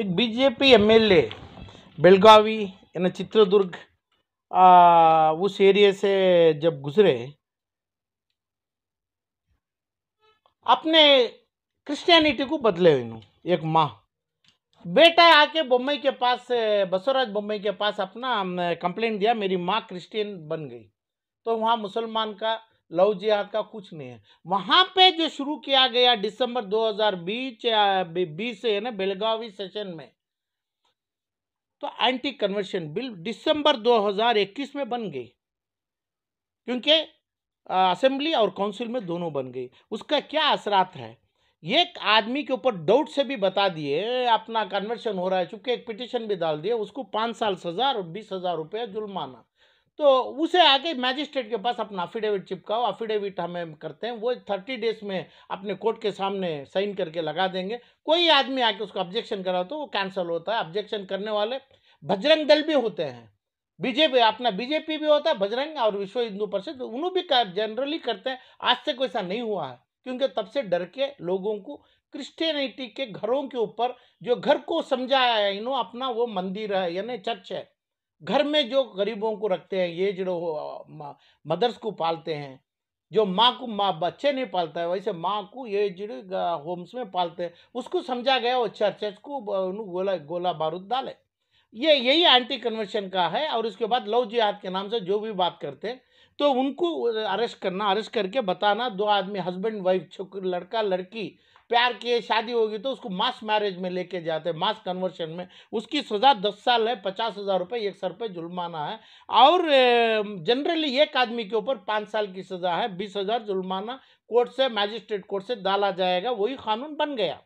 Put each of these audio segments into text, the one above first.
एक BJP M L A Belagavi यानी चित्रदुर्ग उस एरिया से जब गुजरे अपने क्रिश्चियनिटी को बदले हुए एक माँ बेटा आके बम्बई के पास बसवराज बम्बई के पास अपना कंप्लेंट दिया मेरी माँ क्रिश्चियन बन गई तो वहाँ मुसलमान का लव जिहाद का कुछ नहीं है वहाँ पे जो शुरू किया गया दिसंबर 2020 बीस से है ना बेलगावी सेशन में तो एंटी कन्वर्शन बिल दिसंबर 2021 में बन गई क्योंकि असेंबली और काउंसिल में दोनों बन गई उसका क्या असरात है एक आदमी के ऊपर डाउट से भी बता दिए अपना कन्वर्शन हो रहा है चूंकि एक पिटिशन भी डाल दिया उसको पाँच साल सज़ा और बीस हज़ार रुपया जुर्माना तो उसे आगे मैजिस्ट्रेट के पास अपना अफिडेविट चिपकाओ अफिडेविट हमें करते हैं वो थर्टी डेज में अपने कोर्ट के सामने साइन करके लगा देंगे कोई आदमी आके उसको ऑब्जेक्शन करा तो वो कैंसिल होता है ऑब्जेक्शन करने वाले बजरंग दल भी होते हैं बीजेपी अपना बीजेपी भी होता है बजरंग और विश्व हिंदू परिषद उन्होंने भी कर, जनरली करते हैं आज तक वैसा नहीं हुआ है क्योंकि तब से डर के लोगों को क्रिश्चियनिटी के घरों के ऊपर जो घर को समझाया है इन्हों अपना वो मंदिर है यानी चर्च है घर में जो गरीबों को रखते हैं ये जो मदर्स को पालते हैं जो माँ को माँ बच्चे नहीं पालता है वैसे माँ को ये जो होम्स में पालते हैं उसको समझा गया वो चर्च को गोला गोला बारूद डाले ये यही एंटी कन्वर्शन का है और उसके बाद लव जिहाद के नाम से जो भी बात करते हैं तो उनको अरेस्ट करना अरेस्ट करके बताना दो आदमी हस्बैंड वाइफ लड़का लड़की प्यार किए शादी होगी तो उसको मास मैरिज में लेके जाते हैं मास कन्वर्शन में उसकी सज़ा दस साल है पचास हज़ार रुपये एक सर पे जुर्माना है और जनरली एक आदमी के ऊपर पाँच साल की सज़ा है बीस हज़ार जुर्माना कोर्ट से मैजिस्ट्रेट कोर्ट से डाला जाएगा वही कानून बन गया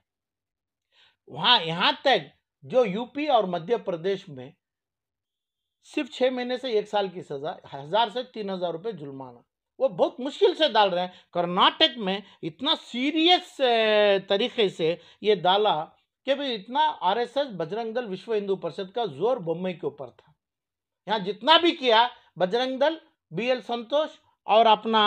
वहाँ यहाँ तक जो यूपी और मध्य प्रदेश में सिर्फ छः महीने से एक साल की सज़ा हज़ार से तीन हज़ार रुपये जुर्माना वो बहुत मुश्किल से डाल रहे हैं कर्नाटक में इतना सीरियस तरीके से ये डाला कि भाई इतना आरएसएस बजरंग दल विश्व हिंदू परिषद का जोर बम्बई के ऊपर था यहाँ जितना भी किया बजरंग दल बी एल संतोष और अपना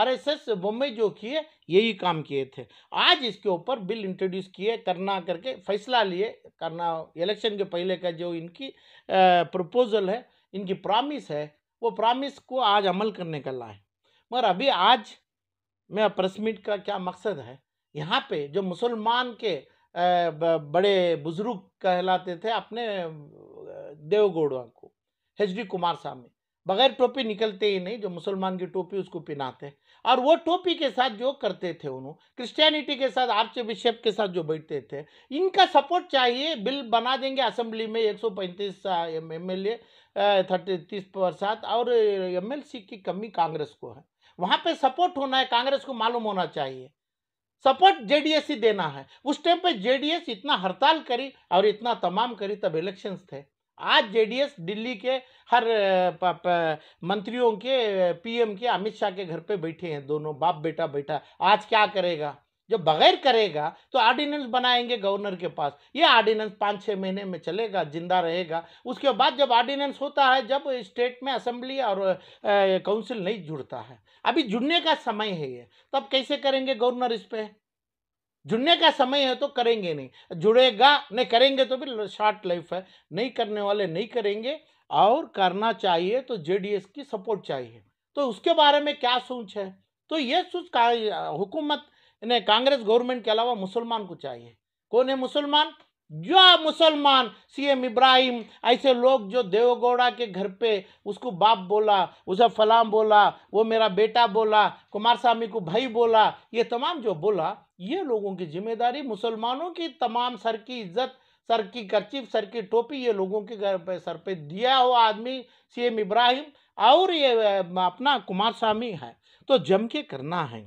आरएसएस बम्बई जो किए यही काम किए थे आज इसके ऊपर बिल इंट्रोड्यूस किए करना करके फैसला लिए करना इलेक्शन के पहले का जो इनकी प्रपोजल है इनकी प्रामिस है वो प्रामिस को आज अमल करने का लाए मगर अभी आज मैं प्रेस मीट का क्या मकसद है यहाँ पे जो मुसलमान के बड़े बुजुर्ग कहलाते थे अपने देवगौड़ा को एच डी कुमार स्वामी बगैर टोपी निकलते ही नहीं जो मुसलमान की टोपी उसको पहनाते और वो टोपी के साथ जो करते थे उन्होंने क्रिश्चियनिटी के साथ आर्च बिशप के साथ जो बैठते थे इनका सपोर्ट चाहिए बिल बना देंगे असेंबली में 135 सौ पैंतीस एम एल ए थर्टी तीस और एम की कमी कांग्रेस को है वहां पे सपोर्ट होना है कांग्रेस को मालूम होना चाहिए सपोर्ट जेडीएस ही देना है उस टाइम पे जेडीएस इतना हड़ताल करी और इतना तमाम करी तब इलेक्शंस थे आज जेडीएस दिल्ली के हर मंत्रियों के पीएम के अमित शाह के घर पे बैठे हैं दोनों बाप बेटा बैठा आज क्या करेगा जब बगैर करेगा तो आर्डिनेंस बनाएंगे गवर्नर के पास ये आर्डिनेंस पाँच छः महीने में चलेगा जिंदा रहेगा उसके बाद जब आर्डिनेंस होता है जब स्टेट में असेंबली और काउंसिल नहीं जुड़ता है अभी जुड़ने का समय है ये तब कैसे करेंगे गवर्नर इस पर जुड़ने का समय है तो करेंगे नहीं जुड़ेगा नहीं करेंगे तो भी शॉर्ट लाइफ है नहीं करने वाले नहीं करेंगे और करना चाहिए तो जे की सपोर्ट चाहिए तो उसके बारे में क्या सोच है तो ये सोच का हुकूमत इन्हें कांग्रेस गवर्नमेंट के अलावा मुसलमान को चाहिए कौन है मुसलमान जो मुसलमान सीएम इब्राहिम ऐसे लोग जो देवगौड़ा के घर पे उसको बाप बोला उसे फलाम बोला वो मेरा बेटा बोला कुमार स्वामी को भाई बोला ये तमाम जो बोला ये लोगों की जिम्मेदारी मुसलमानों की तमाम सर की इज्जत सर की करचिप सर की टोपी ये लोगों के घर पे सर पे दिया हुआ आदमी सीएम इब्राहिम और ये अपना कुमार स्वामी है तो जम के करना है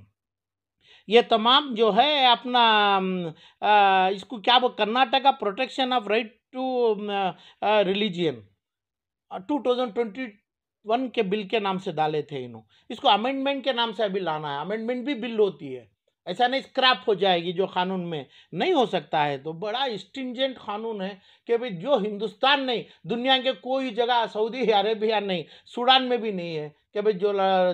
ये तमाम जो है अपना इसको क्या Karnataka protection of right to religion two thousand twenty one के बिल के नाम से डाले थे इन्हों इसको अमेंडमेंट के नाम से अभी लाना है अमेंडमेंट भी बिल होती है ऐसा नहीं स्क्रैप हो जाएगी जो कानून में नहीं हो सकता है तो बड़ा स्टिंजेंट कानून है कि भाई जो हिंदुस्तान नहीं दुनिया के कोई जगह सऊदी अरेबिया नहीं सूडान में भी नहीं है कि भाई जो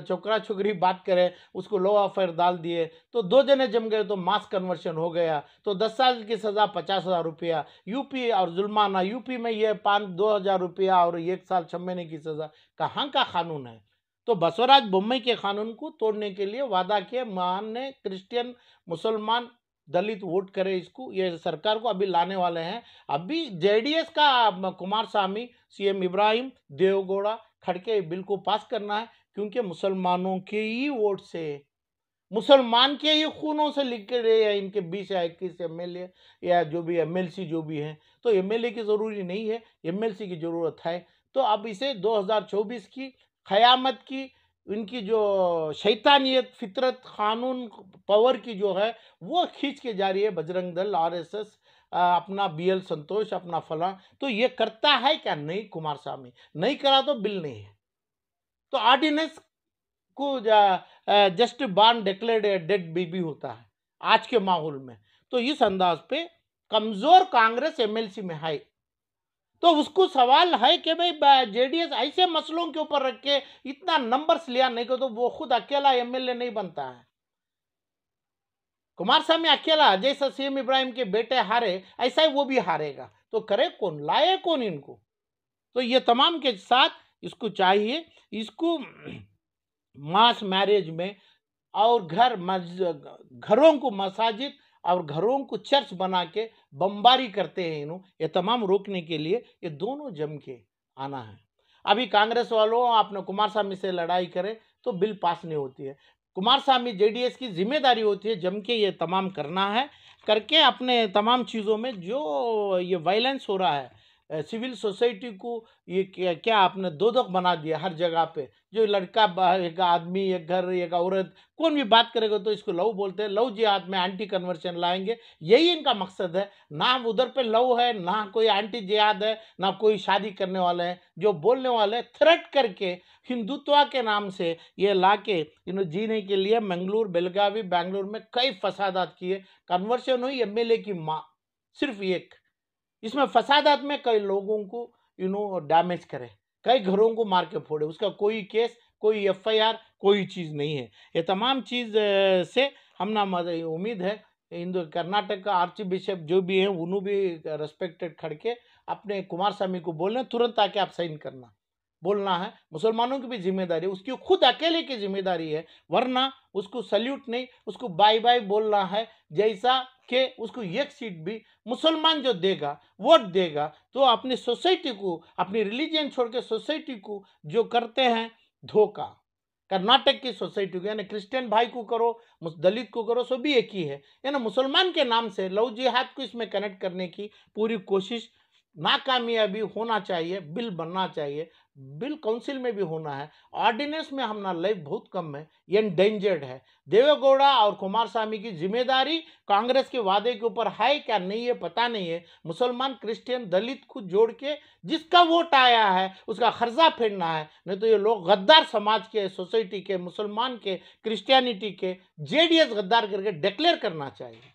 छोकरा छोकरी बात करे उसको लो ऑफर डाल दिए तो दो जने जम गए तो मास कन्वर्शन हो गया तो दस साल की सज़ा पचास हज़ार रुपया यूपी और जुल्माना यूपी में ये पाँच दो हज़ार रुपया और एक साल छः महीने की सज़ा कहाँ का कानून है तो बसवराज बम्बई के कानून को तोड़ने के लिए वादा किए मान्य क्रिश्चियन मुसलमान दलित वोट करे इसको ये सरकार को अभी लाने वाले हैं अभी जेडीएस का कुमार स्वामी सीएम इब्राहिम देवगौड़ा खड़के बिल को पास करना है क्योंकि मुसलमानों के ही वोट से मुसलमान के ही खूनों से लिख के रहे हैं इनके बीस या इक्कीस एम एल ए या जो भी एम एल सी जो भी है तो एम एल ए की ज़रूरी नहीं है एम एल सी की ज़रूरत है तो अब इसे दो हज़ार चौबीस की ख़यामत की इनकी जो शैतानियत फितरत कानून पावर की जो है वो खींच के जा रही है Bajrang Dal R S S अपना बी एल संतोष अपना फला तो ये करता है क्या नहीं कुमार स्वामी नहीं करा तो बिल नहीं है तो आर्डिनेंस को जस्ट बान डिक्लेयर डेड बेबी होता है आज के माहौल में तो इस अंदाज पे कमजोर कांग्रेस एमएलसी में है तो उसको सवाल है कि भाई जेडीएस ऐसे मसलों के ऊपर रख के इतना नंबर्स लिया नहीं कर तो वो खुद अकेला एमएलए नहीं बनता है कुमार स्वामी अकेला जैसा सीएम इब्राहिम के बेटे हारे ऐसा ही वो भी हारेगा तो करे कौन लाए कौन इनको तो ये तमाम के साथ इसको चाहिए इसको मास मैरिज में और घर घरों को मसाजिद और घरों को चर्च बना के बमबारी करते हैं इन्हों ये तमाम रोकने के लिए ये दोनों जम के आना है अभी कांग्रेस वालों आपने कुमार स्वामी से लड़ाई करे तो बिल पास नहीं होती है कुमार स्वामी जेडीएस की जिम्मेदारी होती है जम के ये तमाम करना है करके अपने तमाम चीज़ों में जो ये वायलेंस हो रहा है सिविल सोसाइटी को ये क्या, क्या आपने दो दख बना दिया हर जगह पे जो लड़का एक आदमी एक घर एक औरत कौन भी बात करेगा तो इसको लव बोलते हैं लव जिहाद में एंटी कन्वर्शन लाएंगे यही इनका मकसद है ना उधर पे लव है ना कोई एंटी जिहाद है ना कोई शादी करने वाले हैं जो बोलने वाले थ्रेट करके हिंदुत्व के नाम से ये ला के इन जीने के लिए मंगलूर बेलगावी बेंगलुरु में कई फसादात किए कन्वर्शन हुई एम की माँ सिर्फ एक इसमें फसादात में कई लोगों को यू नो डैमेज करे कई घरों को मार के फोड़े उसका कोई केस कोई एफआईआर कोई चीज़ नहीं है ये तमाम चीज़ से हम ना उम्मीद है इंदो कर्नाटक का आर्च बिशप जो भी हैं उन्हों भी रेस्पेक्टेड खड़के अपने कुमार स्वामी को बोलें तुरंत आके आप साइन करना बोलना है मुसलमानों की भी जिम्मेदारी है उसकी खुद अकेले की जिम्मेदारी है वरना उसको सल्यूट नहीं उसको बाय बाय बोलना है जैसा कि उसको एक सीट भी मुसलमान जो देगा वोट देगा तो अपनी सोसाइटी को अपनी रिलीजन छोड़ के सोसाइटी को जो करते हैं धोखा कर्नाटक की सोसाइटी को यानी क्रिश्चियन भाई को करो दलित को करो सो भी एक ही है यानी मुसलमान के नाम से लव जिहाद को इसमें कनेक्ट करने की पूरी कोशिश नाकामयाबी होना चाहिए बिल बनना चाहिए बिल काउंसिल में भी होना है ऑर्डिनेंस में हमारा लाइफ बहुत कम है ये डेंजर्ड है देवेगौड़ा और कुमार स्वामी की जिम्मेदारी कांग्रेस के वादे के ऊपर है क्या नहीं है पता नहीं है मुसलमान क्रिश्चियन दलित खुद जोड़ के जिसका वोट आया है उसका खर्जा फेरना है नहीं तो ये लोग गद्दार समाज के सोसाइटी के मुसलमान के क्रिश्चियनिटी के जे गद्दार करके डिक्लेयर करना चाहिए